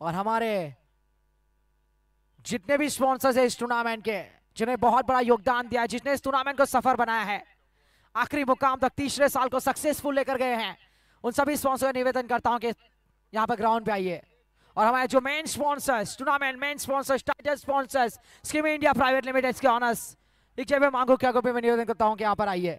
और हमारे जितने भी स्पॉन्सर्स हैं इस टूर्नामेंट के जिन्हें बहुत बड़ा योगदान दिया है जिसने इस टूर्नामेंट को सफर बनाया है आखिरी मुकाम तक तीसरे साल को सक्सेसफुल लेकर गए हैं उन सभी स्पॉन्सर का निवेदन करता हूं कि यहाँ पर ग्राउंड पे आइए और हमारे जो main sponsors tournament main sponsors title sponsors scheme India private limited के ऑनर्स एक जगह मांगू क्या को मैं निवेदन करता हूँ कि यहाँ पर आइए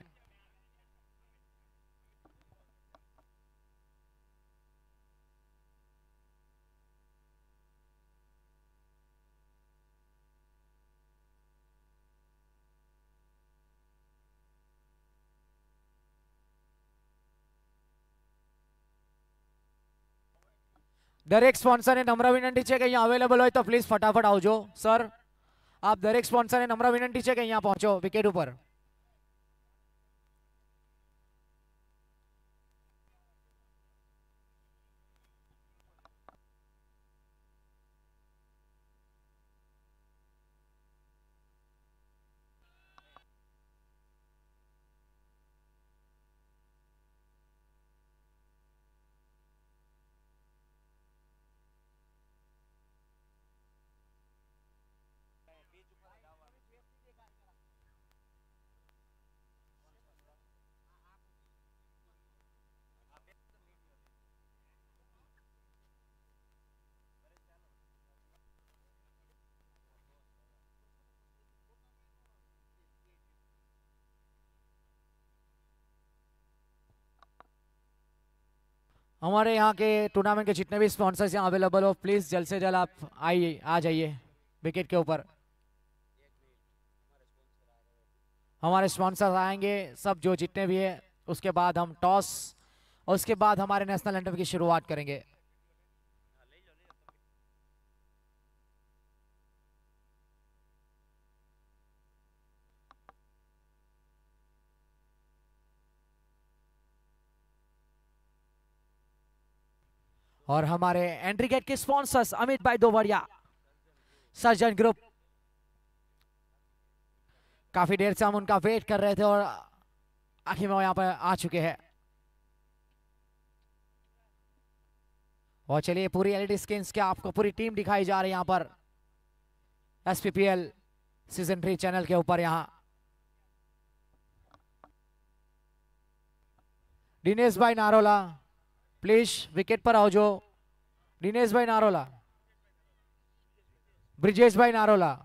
દરેક સ્પોન્સરને નમ્ર વિનંતી છે કે અહીંયા અવેલેબલ હોય તો પ્લીઝ ફટાફટ આવજો સર આપ દરેક સ્પોન્સરને નમ્ર વિનંતી છે કે અહીંયા પહોંચો વિકેટ ઉપર हमारे यहाँ के टूर्नामेंट के जितने भी स्पॉन्सर्स यहाँ अवेलेबल हो प्लीज़ जल्द से जल्द आप आइए आ जाइए विकेट के ऊपर हमारे स्पॉन्सर्स आएंगे सब जो जितने भी है उसके बाद हम टॉस और उसके बाद हमारे नेशनल एंटर की शुरुआत करेंगे और हमारे एंट्री गेट के sponsors Amit bhai Dovariya surgeon group काफी देर से हम उनका वेट कर रहे थे और आखिर में वो यहां पर आ चुके हैं और चलिए पूरी एलईडी स्क्रीन e के आपको पूरी टीम दिखाई जा रही है यहां पर एसपीपीएल सीजन थ्री चैनल के ऊपर यहां दिनेश भाई नारोला પ્લીઝ વિકેટ પર આવજો દિનેશભાઈ નારોલા બ્રિજેશભાઈ નારોલા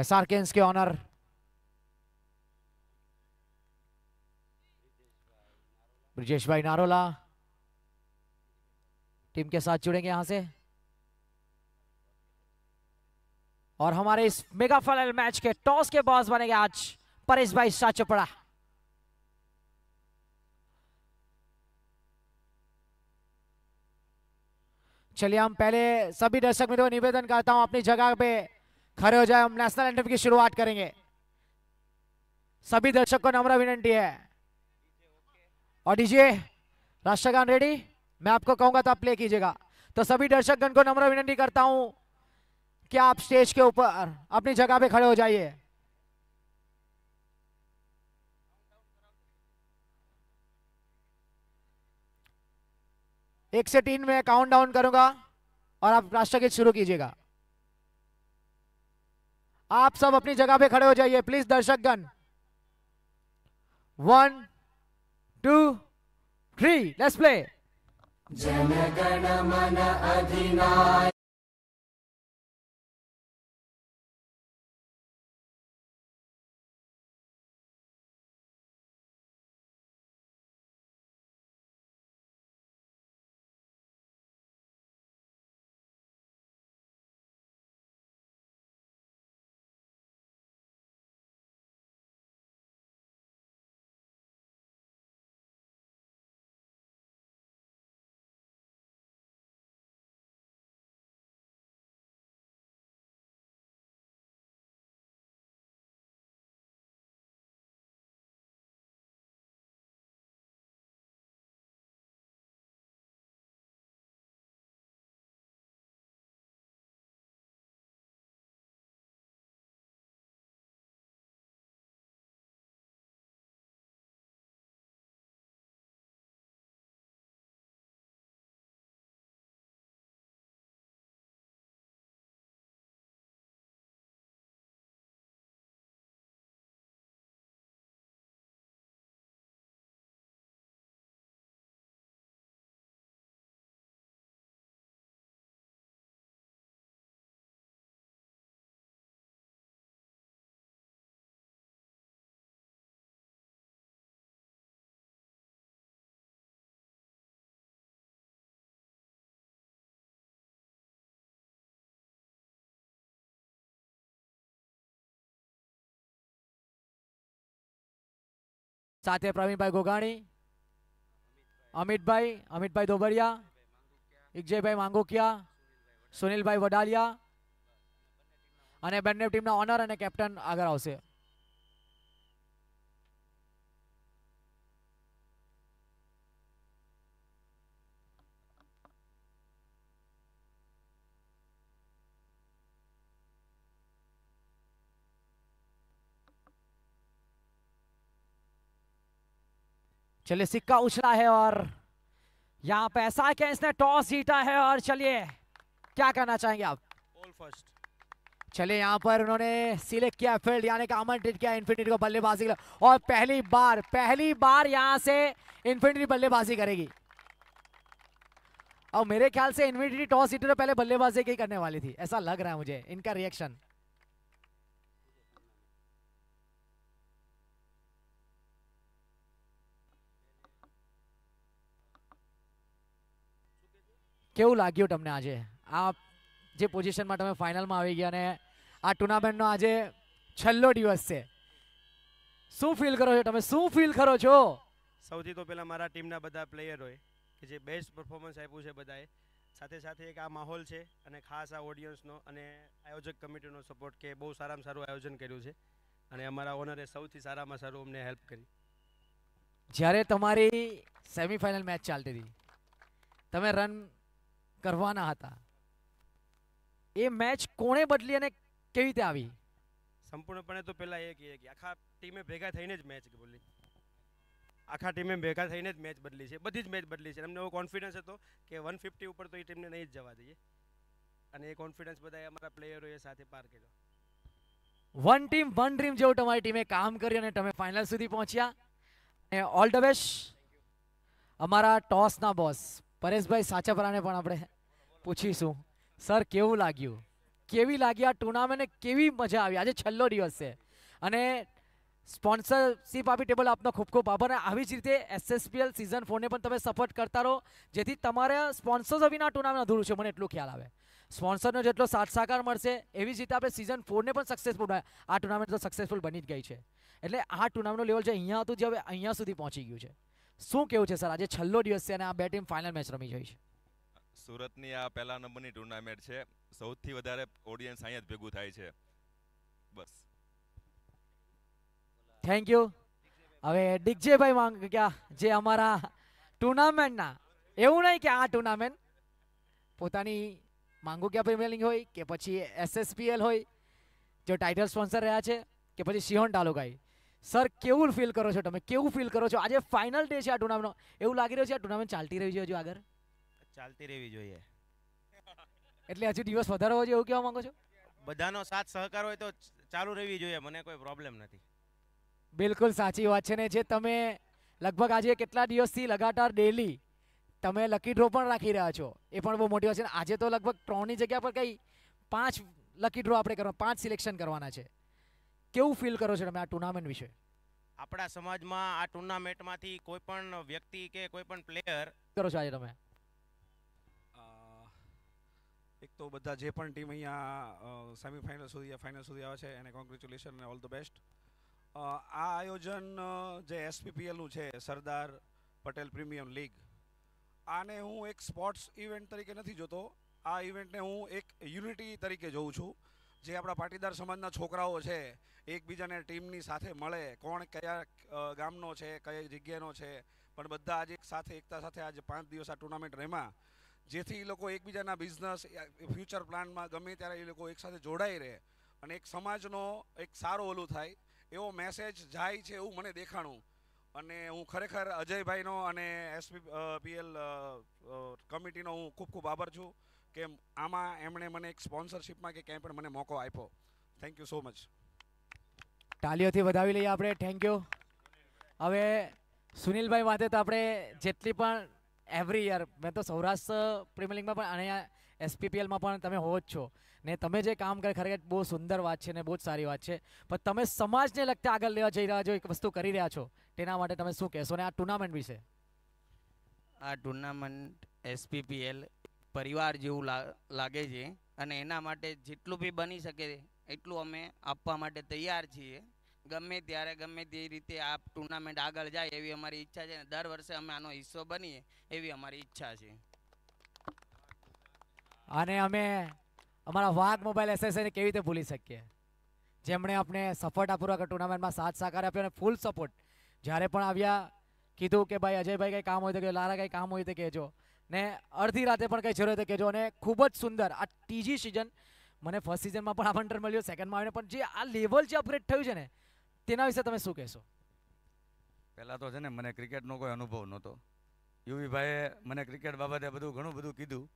Sarkins के ऑनर ब्रजेश भाई नारोला टीम के साथ जुड़ेंगे यहां से और हमारे इस मेगा फाइनल मैच के टॉस के बॉस बनेंगे आज परेश भाई सा चोपड़ा चलिए हम पहले सभी दर्शक मित्रों निवेदन करता हूं अपनी जगह पे खड़े हो जाए हम नेशनल एंटम की शुरुआत करेंगे सभी दर्शक को नम्र विनंती है और डीजे राष्ट्रगान रेडी मैं आपको कहूंगा तो आप प्ले कीजिएगा तो सभी दर्शकगण को नम्र विनंती करता हूं कि आप स्टेज के ऊपर अपनी जगह पे खड़े हो जाइए एक से तीन में काउंट डाउन करूंगा और आप राष्ट्रगीत शुरू कीजिएगा आप सब अपनी जगह पे खड़े हो जाइए प्लीज दर्शकगण one two three let's play जनगण मन अधिनायक સાથે પ્રવીણભાઈ ગોગાણી અમિતભાઈ અમિતભાઈ દોબરિયા ઇકજયભાઈ માંગોકિયા સુનિલભાઈ વડાલિયા અને બંને ટીમના ઓનર અને કેપ્ટન આગળ આવશે चलिए सिक्का उछला है और यहाँ पे ऐसा क्या इसने टॉस जीता है और चलिए क्या करना चाहेंगे आप फर्स्ट चलिए यहाँ पर उन्होंने सिलेक्ट किया फील्ड यानी कि आमंत्रित किया इन्फिनिटी को बल्लेबाजी और पहली बार पहली बार यहाँ से इन्फिनिटी बल्लेबाजी करेगी और मेरे ख्याल से इन्फिनिटी टॉस जीते तो पहले बल्लेबाजी की करने वाली थी ऐसा लग रहा है मुझे इनका रिएक्शन કેવું લાગ્યું તમને આજે આ જે પોઝિશનમાં તમે ફાઇનલમાં આવી ગયા અને આ ટુર્નામેન્ટનો આજે છેલ્લો દિવસ છે શું ફીલ કરો છો તમે શું ફીલ કરો છો સૌથી તો પહેલાં મારા ટીમના બધા પ્લેયરોએ કે જે બેસ્ટ પરફોર્મન્સ આપ્યું છે બધાએ સાથે સાથે એક આ માહોલ છે અને ખાસ આ ઓડિયન્સનો અને આયોજક કમિટીનો સપોર્ટ કે બહુ સારામાં સારું આયોજન કર્યું છે અને અમારા ઓનરે સૌથી સારામાં સારું અમને હેલ્પ કરી જ્યારે તમારી સેમિફાઇનલ મેચ ચાલતી હતી તમે રન કરવાના હતા એ મેચ કોણે બદલી અને કેવી રીતે આવી સંપૂર્ણપણે તો પહેલાં એ કહીએ કે આખા ટીમે ભેગા થઈને જ મેચ બોલી આખા ટીમે ભેગા થઈને જ મેચ બદલી છે બધી જ મેચ બદલી છે એમને એવો કોન્ફિડન્સ હતો કે વન ફિફ્ટી ઉપર તો એ ટીમને નહીં જ જવા દઈએ અને એ કોન્ફિડન્સ બધા અમારા પ્લેયરોએ સાથે પાર કર્યો વન ટીમ વન ડ્રીમ જેવું તમારી ટીમે કામ કર્યું અને તમે ફાઇનલ સુધી પહોંચ્યા અને ઓલ ધ બેસ્ટ અમારા ટોસના બોસ પરેશભાઈ સાચાપરાને પણ આપણે પૂછીશું સર કેવું લાગ્યું કેવી લાગી આ ટુર્નામેન્ટ કેવી મજા આવી આજે છેલ્લો દિવસ છે અને સ્પોન્સરશીપ આપી ટેબલ આપનો ખૂબ ખૂબ આભાર આવી જ રીતે એસએસપીએલ સિઝન ફોરને પણ તમે સપોર્ટ કરતા રહો જેથી તમારે સ્પોન્સર્સ વિના ટુર્નામેન્ટ અધૂરું છે મને એટલું ખ્યાલ આવે સ્પોન્સરનો જેટલો સાથ સહકાર મળશે એવી જ રીતે આપણે સિઝન ફોરને પણ સક્સેસફુલ આ ટુર્નામેન્ટ તો સક્સેસફુલ બની જ ગઈ છે એટલે આ ટુર્નામેન્ટનું લેવલ જે અહીંયા હતું જે હવે અહીંયા સુધી પહોંચી ગયું છે શું કેવું છે સર આજે છેલ્લો દિવસ છે અને આ બે ટીમ ફાઇનલ મેચ રમી જોઈ છે સુરતની આ પહેલા નંબરની ટુર્નામેન્ટ છે સૌથી વધારે ઓડિયન્સ અહીંયા જ ભેગું થાય છે બસ થેન્ક યુ હવે ડિગજેભાઈ માંગ ગયા જે અમારા ટુર્નામેન્ટના એવું નહીં કે આ ટુર્નામેન્ટ પોતાની માંગુકિયા પ્રીમિયર લીગ હોય કે પછી એસએસપીએલ હોય જો ટાઇટલ સ્પોન્સર રહ્યા છે કે પછી સિહોન તાલુકાઈ સર કેવું ફીલ કરો છો તમે કેવું ફીલ કરો છો આજે ફાઇનલ ડે છે આ ટુર્નામેન્ટનો એવું લાગી રહ્યું છે આ ટુર્નામેન્ટ ચાલતી રહી છે હજુ આગળ ચાલતી રહેવી જોઈએ એટલે હજુ દિવસ વધારો હોય એવું કહેવા માંગો છો બધાનો સાથ સહકાર હોય તો ચાલુ રહેવી જોઈએ મને કોઈ પ્રોબ્લેમ નથી બિલકુલ સાચી વાત છે ને જે તમે લગભગ આજે કેટલા દિવસથી લગાતાર ડેલી તમે લકી ડ્રો પણ રાખી રહ્યા છો એ પણ બહુ મોટી વાત છે આજે તો લગભગ ત્રણની જગ્યા પર કંઈ પાંચ લકી ડ્રો આપણે કરવા પાંચ સિલેક્શન કરવાના છે કેવું ફીલ કરો છો તમે આ ટુર્નામેન્ટ વિશે આપણા સમાજમાં આ ટુર્નામેન્ટમાંથી કોઈ પણ વ્યક્તિ કે કોઈ પણ પ્લેયર કરો છો આજે તમે એક તો બધા જે પણ ટીમ અહીંયા સેમિફાઇનલ સુધી ફાઇનલ સુધી આવે છે એને કોંગ્રેચ્યુલેશન અને ઓલ ધ બેસ્ટ આ આયોજન જે એસપીપીએલનું છે સરદાર પટેલ પ્રીમિયમ લીગ આને હું એક સ્પોર્ટ્સ ઇવેન્ટ તરીકે નથી જોતો આ ઇવેન્ટને હું એક યુનિટી તરીકે જોઉં છું જે આપણા પાટીદાર સમાજના છોકરાઓ છે એકબીજાને ટીમની સાથે મળે કોણ કયા ગામનો છે કઈ જગ્યાનો છે પણ બધા આજે સાથે એકતા સાથે આજે પાંચ દિવસ આ ટુર્નામેન્ટ રમ્યા જેથી એ લોકો એકબીજાના બિઝનેસ ફ્યુચર પ્લાનમાં ગમે ત્યારે એ લોકો એકસાથે જોડાઈ રહે અને એક સમાજનો એક સારો ઓલું થાય એવો મેસેજ જાય છે એવું મને દેખાણું અને હું ખરેખર અજયભાઈનો અને એસપી પીએલ કમિટીનો હું ખૂબ ખૂબ આભાર છું કે આમાં એમણે મને એક સ્પોન્સરશિપમાં કે ક્યાંય પણ મને મોકો આપ્યો થેન્ક યુ સો મચ તાલીઓથી વધાવી લઈએ આપણે થેન્ક યુ હવે સુનિલભાઈ વાતે તો આપણે જેટલી પણ એવરી યર મેં તો સૌરાષ્ટ્ર પ્રીમિયર લીગમાં પણ અને એસપીપીએલમાં પણ તમે હોવ જ છો ને તમે જે કામ કરે ખરેખર બહુ સુંદર વાત છે ને બહુ જ સારી વાત છે પણ તમે સમાજને લગતા આગળ લેવા જઈ રહ્યા છો એક વસ્તુ કરી રહ્યા છો તેના માટે તમે શું કહેશો ને આ ટુર્નામેન્ટ વિશે આ ટુર્નામેન્ટ એસપીપીએલ પરિવાર જેવું લાગે છે અને એના માટે જેટલું ભી બની શકે એટલું અમે આપવા માટે તૈયાર છીએ ગમે ત્યારે ગમે તે રીતે આ ટૂર્નામેન્ટ આગળ જાય એવી અમારી ઈચ્છા છે અને દર વર્ષે અમે આનો હિસ્સો બનીએ એવી અમારી ઈચ્છા છે અને અમે અમારો વાઘ મોબાઈલ એસએસએને કેવી રીતે ભૂલી શકે જેમણે આપણે સફરતાપુરા કા ટૂર્નામેન્ટમાં સાથ સાકાર આપ્યો અને ફૂલ સપોર્ટ જ્યારે પણ આવ્યા કીધું કે ભાઈ અજયભાઈ કા કામ હોય તો કે લારા કા કામ હોય તો કે જો ને અર્ધી રાતે પણ કઈ છોરો હતો કે જોને ખૂબ જ સુંદર આ ટીજી સિઝન મને ફર્સ્ટ સિઝન માં પણ આન્ટર મળ્યો સેકન્ડ માં પણ જે આ લેવલ જે અપરેટ થયો છે ને તેના વિશે તમે શું કહેશો પહેલા તો છે ને મને ક્રિકેટ નો કોઈ અનુભવ નતો યુવી ભાઈ એ મને ક્રિકેટ બાબતે બધું ઘણું બધું કીધું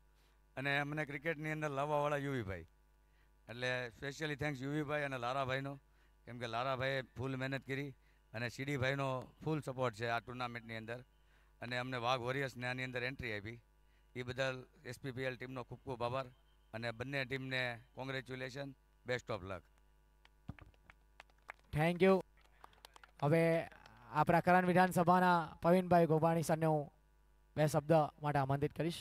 અને મને ક્રિકેટ ની અંદર લાવવા વાળો યુવી ભાઈ એટલે স্পેશિયલી થેન્ક્સ યુવી ભાઈ અને લારા ભાઈ નો કેમ કે લારા ભાઈએ ફૂલ મહેનત કરી અને સીડી ભાઈ નો ફૂલ સપોર્ટ છે આ ટુર્નામેન્ટ ની અંદર અને અમને વાઘ વોરિયર્સને આની અંદર એન્ટ્રી આપી એ બદલ એસપીપીએલ ટીમનો ખૂબ ખૂબ આભાર અને બંને ટીમને congratulation best of luck thank you હવે આપણા કરણ વિધાનસભાના પવિનભાઈ ગોબાણી સરને હું બે શબ્દ માટે આમંત્રિત કરીશ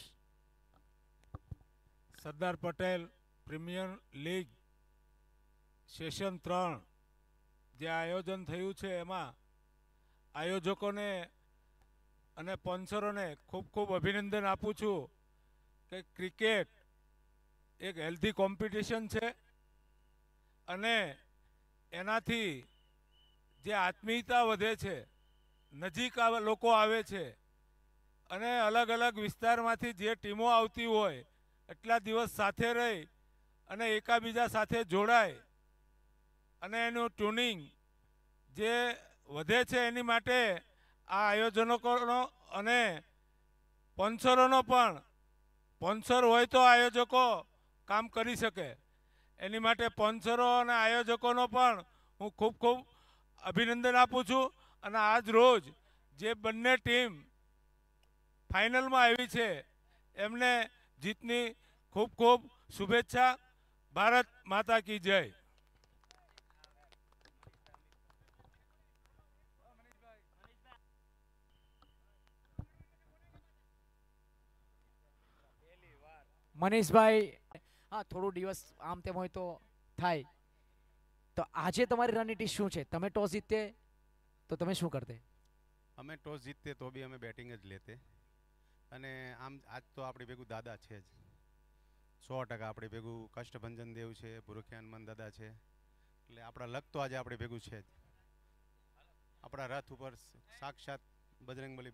Sardar Patel premier league session ત્રણ જે આયોજન થયું છે એમાં આયોજકોને અને સ્પોન્સરોને ખૂબ ખૂબ અભિનંદન આપું છું કે ક્રિકેટ એક હેલ્ધી કોમ્પિટિશન છે અને એનાથી જે આત્મીયતા વધે છે નજીક લોકો આવે છે અને અલગ અલગ વિસ્તારમાંથી જે ટીમો આવતી હોય એટલા દિવસ સાથે રહી અને એકાબીજા સાથે જોડાય અને એનું ટ્યુનિંગ જે વધે છે એની માટે આ આયોજનકોનો અને સ્પોન્સરોનો પણ સ્પોન્સર હોય તો આયોજકો કામ કરી શકે એની માટે સ્પોન્સરો અને આયોજકોનો પણ હું ખૂબ ખૂબ અભિનંદન આપું છું અને આજ રોજ જે બંને ટીમ ફાઇનલમાં આવી છે એમને જીતની ખૂબ ખૂબ શુભેચ્છા ભારત માતા કી જય मनीष भाई हां थोड़ा दिवस आमतेम हो तो थाय तो आजे तुम्हारी रणनीति શું છે તમે ટોસ જીતે તો તમે શું કરતે અમે ટોસ જીતે તો ભી અમે બેટિંગ જ લેતે અને આમ આજ તો આપડી બેગુ દાદા છે 100% આપડી બેગુ કષ્ટભંજન દેવ છે પુરૂખય हनुमान दादा છે એટલે આપડા લગતો આજે આપડી બેગુ છે આપડા रथ ઉપર સાક્ષાત બજરંગ બલી